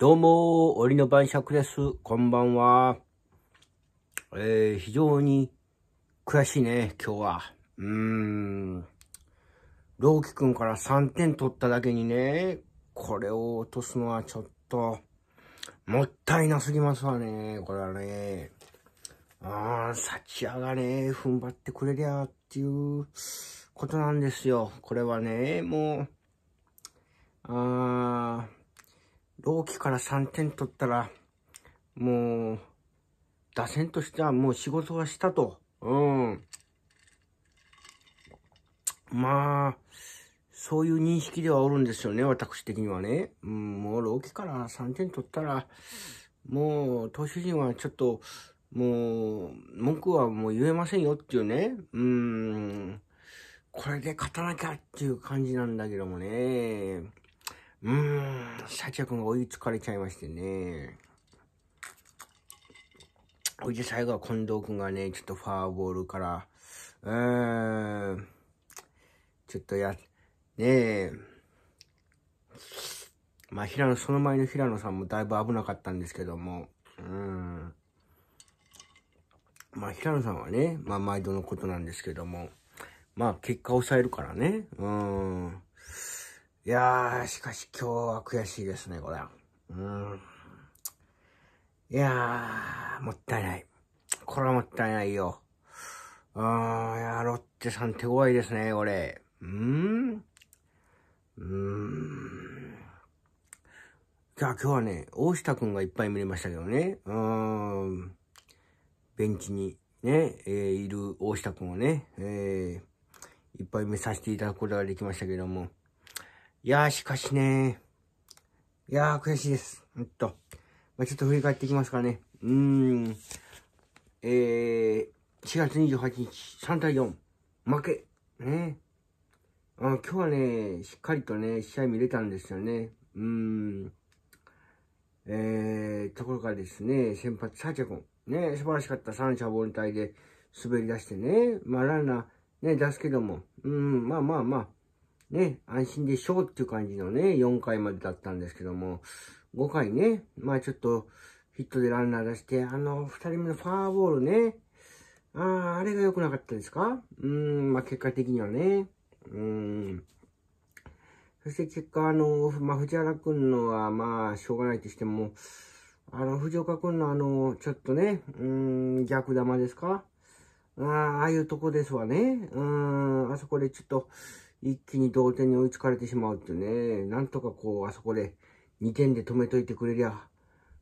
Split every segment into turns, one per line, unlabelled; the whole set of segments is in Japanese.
どうも、りの晩酌です。こんばんは。えー、非常に悔しいね、今日は。うーん。ロ希キ君から3点取っただけにね、これを落とすのはちょっと、もったいなすぎますわね、これはね。あー、チアがね、踏ん張ってくれりゃっていうことなんですよ。これはね、もう、あー、朗希から3点取ったら、もう、打線としてはもう仕事はしたと。うん。まあ、そういう認識ではおるんですよね、私的にはね。うん、もう朗希から3点取ったら、もう、投手陣はちょっと、もう、文句はもう言えませんよっていうね。うん。これで勝たなきゃっていう感じなんだけどもね。うん。ャチヤ君が追いつかれちゃいましてね。おいで最後は近藤君がね、ちょっとファーボールから、うーん、ちょっとや、ねえ、まあ、平野、その前の平野さんもだいぶ危なかったんですけども、うん。まあ、平野さんはね、まあ、毎度のことなんですけども、まあ、結果抑えるからね、うん。いやー、しかし今日は悔しいですね、これ。うん。いやー、もったいない。これはもったいないよ。うーん、いやロッテさん手強いですね、これ。うーん。うーん。じゃあ今日はね、大下くんがいっぱい見れましたけどね。うーん。ベンチにね、えー、いる大下くんをね、えー、いっぱい見させていただくことができましたけども。いやー、しかしねいやー、悔しいです。ほんと。まあ、ちょっと振り返っていきますからね。うーん。えー、4月28日、3対4、負け。ねあ今日はね、しっかりとね、試合見れたんですよね。うーん。えー、ところがですね、先発、サーチェコン。ね、素晴らしかった。三者凡退で滑り出してね。まあ、ランナー、ね、出すけども。うん、まあまあまあ。ね、安心でしょうっていう感じのね、4回までだったんですけども、5回ね、まあちょっとヒットでランナー出して、あの、2人目のファーボールね、ああ、あれが良くなかったですかうーん、まあ結果的にはね、うーん。そして結果、あの、まあ藤原くんのは、まあしょうがないとしても、あの、藤岡くんのあの、ちょっとね、うーん、逆玉ですかあああいうとこですわね。うーん、あそこでちょっと、一気に同点に追いつかれてしまうってね、なんとかこう、あそこで2点で止めといてくれりゃ、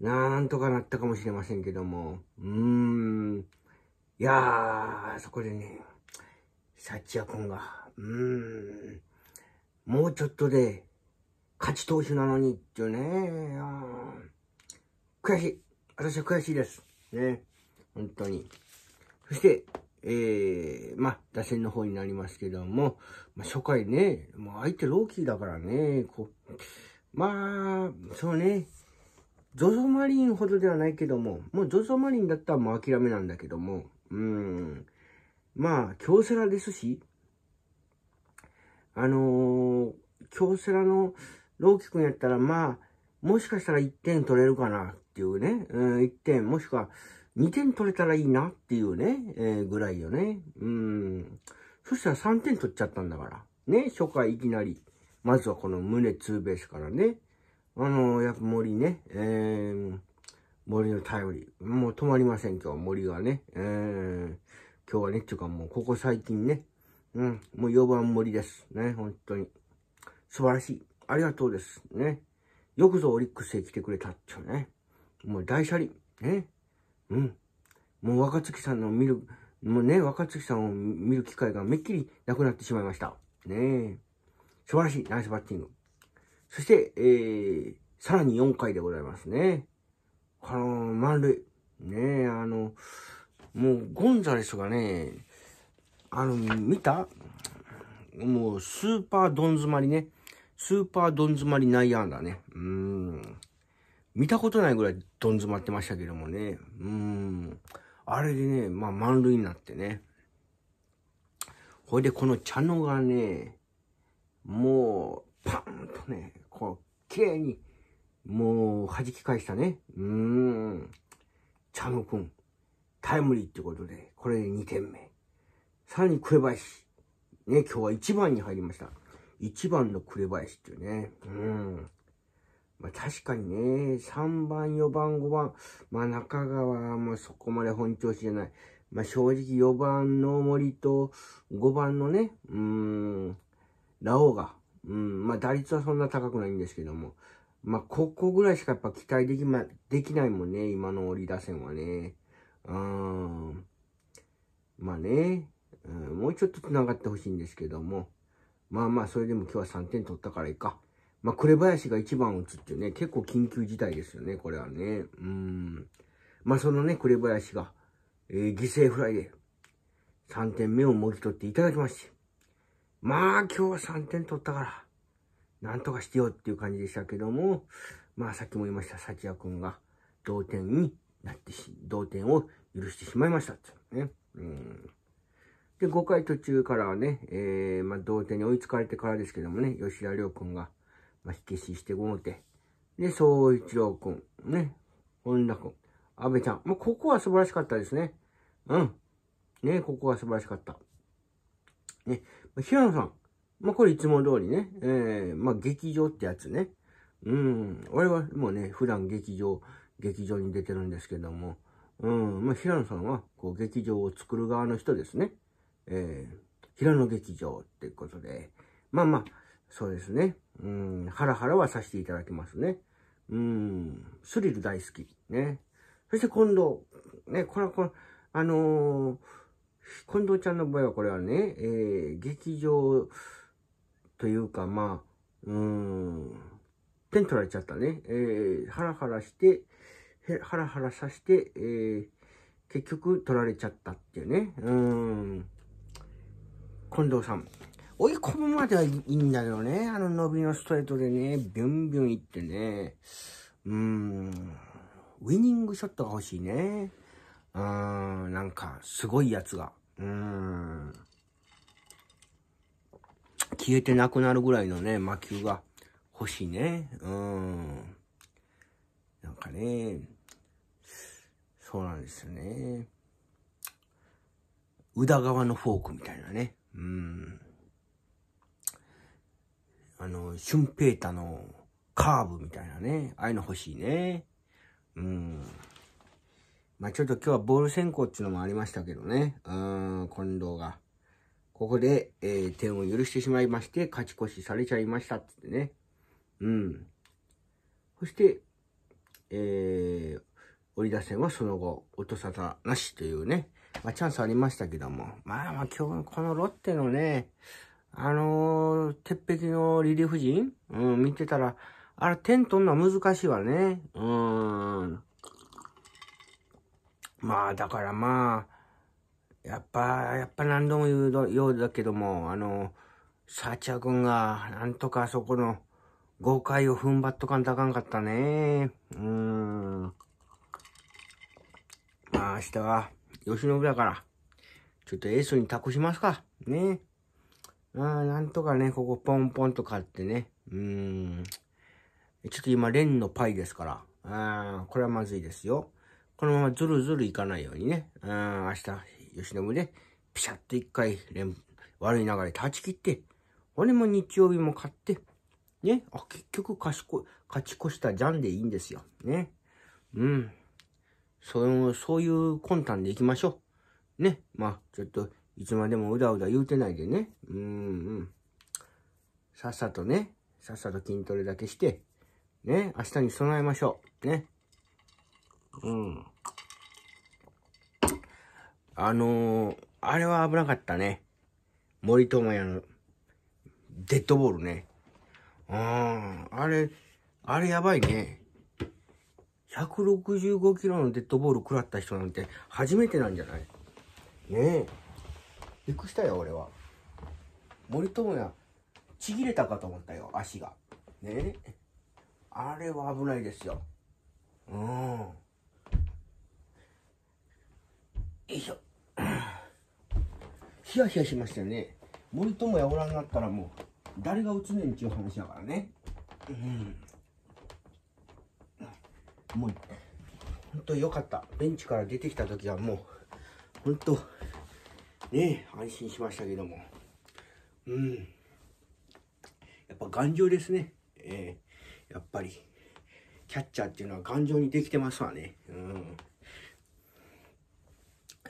なんとかなったかもしれませんけども、うーん、いやー、そこでね、サッチア君が、うーん、もうちょっとで、勝ち投手なのにってね、悔しい。私は悔しいです。ね。本当に。そして、えー、まあ、打線の方になりますけども、まあ、初回ね、もう相手ローキーだからね、こう、まあ、そうね、ゾゾマリンほどではないけども、もうゾゾマリンだったらもう諦めなんだけども、うん、まあ、京セラですし、あのー、京セラのローキんやったら、まあ、もしかしたら1点取れるかなっていうね、うん、1点、もしくは、2点取れたらいいなっていうね、えー、ぐらいよね。うん。そしたら3点取っちゃったんだから。ね、初回いきなり。まずはこの胸ツーベースからね。あのー、やっぱ森ね、えー、森の頼り。もう止まりません、今日、森がね。えー、今日はね、っていうかもう、ここ最近ね。うん、もう4番森です。ね、本当に。素晴らしい。ありがとうです。ね。よくぞオリックスへ来てくれたっちゅうね。もう大車輪。ね。うん。もう若月さんの見る、もうね、若月さんを見る機会がめっきりなくなってしまいました。ねえ。素晴らしい、ナイスバッティング。そして、えー、さらに4回でございますね。あのー、満塁。ねえ、あの、もう、ゴンザレスがね、あの、見たもう、スーパードン詰まりね。スーパードン詰まり内野安打ね。うん。見たことないぐらいどん詰まってましたけどもね。うん。あれでね、まあ満塁になってね。ほいで、この茶野がね、もう、パンとね、こう、綺麗に、もう、弾き返したね。うーん。茶野くん、タイムリーってことで、これで2点目。さらに紅林。ね、今日は1番に入りました。1番の紅林っていうね。うん。まあ確かにね、3番、4番、5番、まあ中川もそこまで本調子じゃない。まあ正直4番の森と5番のね、うーん、ラオウが、うん、まあ打率はそんな高くないんですけども、まあここぐらいしかやっぱ期待できま、できないもんね、今の折り打線はね。うーん、まあね、うん、もうちょっと繋がってほしいんですけども、まあまあそれでも今日は3点取ったからいいか。まあ、紅林が一番打つっていうね、結構緊急事態ですよね、これはね。うん。まあ、そのね、紅林が、えー、犠牲フライで3点目をもぎ取っていただきまして。まあ、今日は3点取ったから、なんとかしてよっていう感じでしたけども、まあ、さっきも言いました、幸也くんが同点になってし、同点を許してしまいましたっていうね。うん。で、5回途中からはね、えー、まあ、同点に追いつかれてからですけどもね、吉田亮君が、まあ、火消ししてごうて。で、総一郎くん、ね、本田くん、安倍ちゃん。まあ、ここは素晴らしかったですね。うん。ね、ここは素晴らしかった。ね、平野さん。まあ、これいつも通りね、えー、まあ、劇場ってやつね。うん、俺はもうね、普段劇場、劇場に出てるんですけども、うん、まあ、平野さんは、こう、劇場を作る側の人ですね。えー、平野劇場ってことで、まあまあ、そうですね。うん、ハラハラはさせていただきますね。うん、スリル大好き。ね。そして近藤。ね、これはこあのー、近藤ちゃんの場合はこれはね、えー、劇場というか、まあ、うん、点取られちゃったね。えー、ハラハラして、ハラハラさして、えー、結局取られちゃったっていうね。うん。近藤さん。追い込むまではいいんだけどね、あの伸びのストレートでね、ビュンビュンいってね、うーん、ウィニングショットが欲しいね。うーん、なんか、すごいやつが。うーん。消えてなくなるぐらいのね、魔球が欲しいね。うーん。なんかね、そうなんですよね。宇田川のフォークみたいなね。うん。あの、シュンペータのカーブみたいなね。ああいうの欲しいね。うん。まあ、ちょっと今日はボール先行っていうのもありましたけどね。うん、近藤が。ここで、えー、点を許してしまいまして、勝ち越しされちゃいましたってってね。うん。そして、えー、折り出線はその後、音沙汰なしというね、まあ、チャンスありましたけども、まあまあ今日のこのロッテのね、あのー、鉄壁のリリーフ陣、うん、見てたら、あれ、点取るのは難しいわね。うーん。まあ、だからまあ、やっぱ、やっぱ何度も言うようだけども、あの、サーチャー君が、なんとかそこの、豪快を踏ん張っとかんとあかんかったね。うーん。まあ、明日は、吉信だから、ちょっとエースに託しますか。ね。あなんとかね、ここポンポンと買ってね。うーん。ちょっと今、レンのパイですから。あーこれはまずいですよ。このままズルズルいかないようにね。うん、明日、吉野部で、ピシャッと一回、悪い流れ断ち切って、俺も日曜日も買って、ね、あ、結局賢い、勝ち越したじゃんでいいんですよ。ね。うん。そう、そういう魂胆でいきましょう。ね。まあ、ちょっと、いつまでもうだうだ言うてないでね。うんうん。さっさとね、さっさと筋トレだけして、ね、明日に備えましょう。ね。うん。あのー、あれは危なかったね。森友哉のデッドボールね。うん、あれ、あれやばいね。165キロのデッドボール食らった人なんて初めてなんじゃないねえ。びっくりしたよ、俺は。森友哉、ちぎれたかと思ったよ、足が。ねえ。あれは危ないですよ。うん。よいしょ。ヒヤヒヤしましたよね。森友哉おらんなったらもう、誰が打つねんちゅう話だからね。うん。もう、ほんとよかった。ベンチから出てきた時はもう、ほんと、ね安心しましたけどもうんやっぱ頑丈ですねえー、やっぱりキャッチャーっていうのは頑丈にできてますわねうん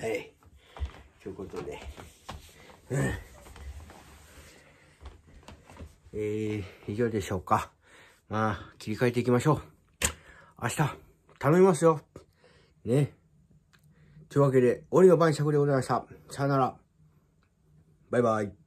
はいということでうんえー、以上でしょうかまあ切り替えていきましょう明日頼みますよねというわけで、オリオ晩酌でございました。さよなら。バイバイ。